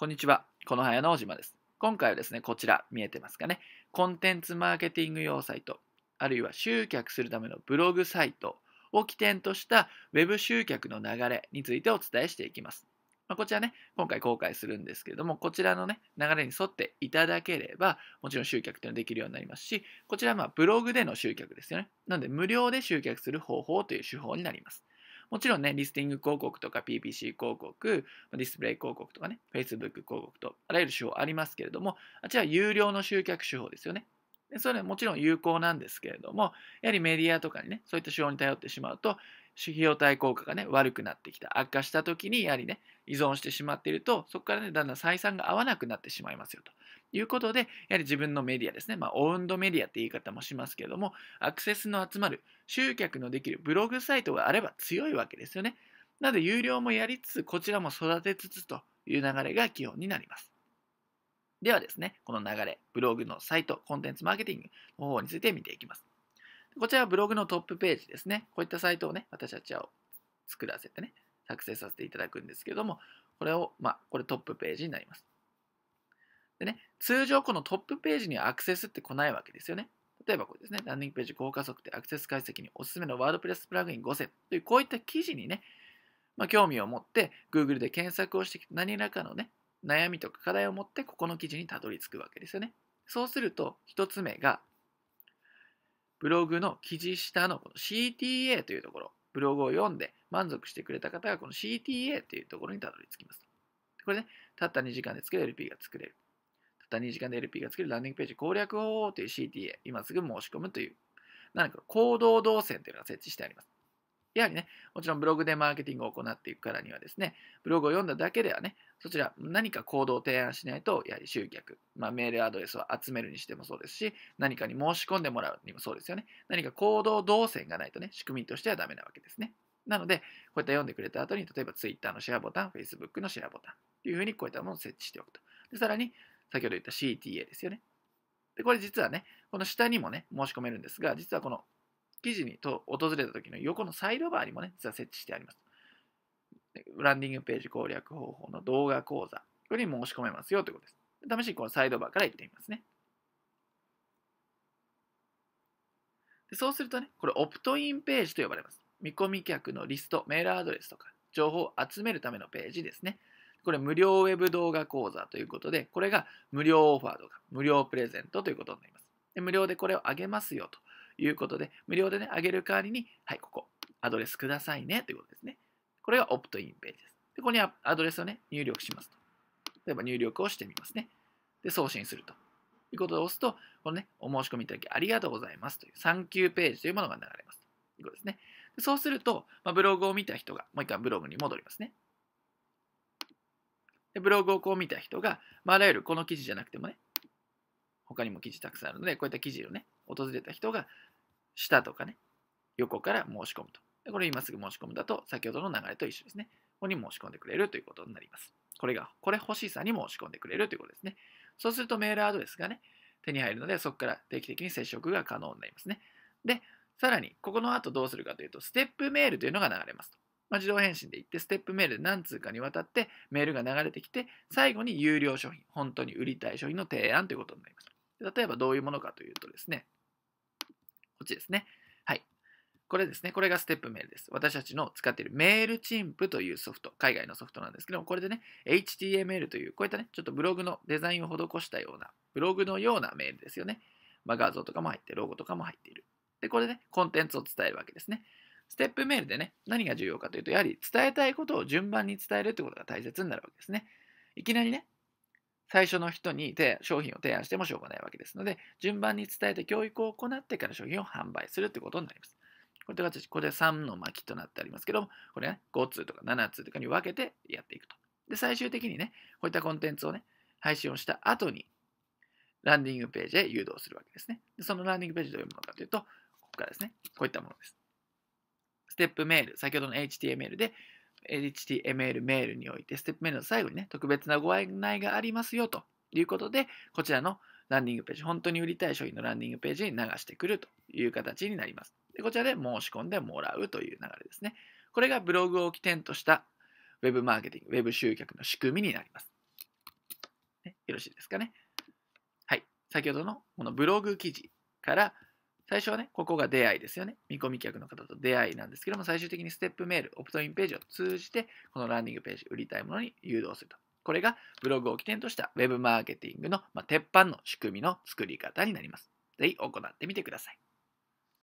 こんにちは。このはやのおです。今回はですね、こちら見えてますかね。コンテンツマーケティング用サイト、あるいは集客するためのブログサイトを起点とした Web 集客の流れについてお伝えしていきます。まあ、こちらね、今回公開するんですけれども、こちらのね、流れに沿っていただければ、もちろん集客というのはできるようになりますし、こちらはまブログでの集客ですよね。なので、無料で集客する方法という手法になります。もちろんね、リスティング広告とか PPC 広告、ディスプレイ広告とかね、Facebook 広告と、あらゆる手法ありますけれども、あちらは有料の集客手法ですよね。でそれはもちろん有効なんですけれども、やはりメディアとかにね、そういった手法に頼ってしまうと、費用対効果がね、悪くなってきた、悪化した時に、やはりね、依存してしまっていると、そこからね、だんだん採算が合わなくなってしまいますよと。いうことで、やはり自分のメディアですね、まあ、オウンドメディアって言い方もしますけれども、アクセスの集まる、集客のできるブログサイトがあれば強いわけですよね。なので、有料もやりつつ、こちらも育てつつという流れが基本になります。ではですね、この流れ、ブログのサイト、コンテンツマーケティングの方について見ていきます。こちらはブログのトップページですね。こういったサイトをね、私たちは作らせてね、作成させていただくんですけども、これを、まあ、これトップページになります。でね、通常このトップページにはアクセスって来ないわけですよね。例えばこれですね、ランディングページ高加速でアクセス解析におすすめのワードプレスプラグイン5選というこういった記事にね、まあ、興味を持って Google で検索をして何らかのね、悩みとか課題を持ってここの記事にたどり着くわけですよね。そうすると1つ目がブログの記事下のこの CTA というところ、ブログを読んで満足してくれた方がこの CTA というところにたどり着きます。これね、たった2時間で作れる P が作れる。単時間で LP が作るランディングページ攻略方法という CTA、今すぐ申し込むという、何か行動動線というのが設置してあります。やはりね、もちろんブログでマーケティングを行っていくからにはですね、ブログを読んだだけではね、そちら何か行動を提案しないと、やはり集客、まあ、メールアドレスを集めるにしてもそうですし、何かに申し込んでもらうにもそうですよね。何か行動動線がないとね、仕組みとしてはダメなわけですね。なので、こういった読んでくれた後に、例えば Twitter のシェアボタン、Facebook のシェアボタンというふうにこういったものを設置しておくと。でさらに、先ほど言った CTA ですよね。で、これ実はね、この下にもね、申し込めるんですが、実はこの記事にと訪れた時の横のサイドバーにもね、実は設置してあります。ランディングページ攻略方法の動画講座、これに申し込めますよということです。試しにこのサイドバーから行ってみますね。でそうするとね、これオプトインページと呼ばれます。見込み客のリスト、メールアドレスとか、情報を集めるためのページですね。これ無料ウェブ動画講座ということで、これが無料オファーとか無料プレゼントということになります。で無料でこれをあげますよということで、無料でね、あげる代わりに、はい、ここ、アドレスくださいねということですね。これがオプトインページです。でここにアドレスをね、入力しますと。例えば入力をしてみますね。で、送信すると。いうことで押すと、このね、お申し込みいただきありがとうございますという、産休ページというものが流れます。ということですね。そうすると、まあ、ブログを見た人が、もう一回ブログに戻りますね。で、ブログをこう見た人が、まあ、あらゆるこの記事じゃなくてもね、他にも記事たくさんあるので、こういった記事をね、訪れた人が、下とかね、横から申し込むと。でこれ今すぐ申し込むだと、先ほどの流れと一緒ですね。ここに申し込んでくれるということになります。これが、これ欲しさに申し込んでくれるということですね。そうするとメールアドレスがね、手に入るので、そこから定期的に接触が可能になりますね。で、さらに、ここの後どうするかというと、ステップメールというのが流れますと。まあ、自動返信で行って、ステップメールで何通かにわたってメールが流れてきて、最後に有料商品、本当に売りたい商品の提案ということになります。例えばどういうものかというとですね、こっちですね。はい。これですね。これがステップメールです。私たちの使っているメールチンプというソフト、海外のソフトなんですけども、これでね、HTML という、こういったね、ちょっとブログのデザインを施したような、ブログのようなメールですよね。まあ、画像とかも入って、ロゴとかも入っている。で、これで、ね、コンテンツを伝えるわけですね。ステップメールでね、何が重要かというと、やはり伝えたいことを順番に伝えるってことが大切になるわけですね。いきなりね、最初の人に商品を提案してもしょうがないわけですので、順番に伝えて教育を行ってから商品を販売するってことになります。これがこれ3の巻となってありますけども、これね、5通とか7通とかに分けてやっていくと。で、最終的にね、こういったコンテンツをね、配信をした後に、ランディングページへ誘導するわけですね。でそのランディングページどういうものかというと、ここからですね、こういったものです。ステップメール、先ほどの HTML で、HTML メールにおいて、ステップメールの最後にね、特別なご案内がありますよということで、こちらのランディングページ、本当に売りたい商品のランディングページに流してくるという形になります。でこちらで申し込んでもらうという流れですね。これがブログを起点とした Web マーケティング、Web 集客の仕組みになります。ね、よろしいですかね。はい。先ほどのこのブログ記事から最初はね、ここが出会いですよね。見込み客の方と出会いなんですけども、最終的にステップメール、オプトインページを通じて、このランディングページ、売りたいものに誘導すると。これがブログを起点とした Web マーケティングの、ま鉄板の仕組みの作り方になります。ぜひ行ってみてください。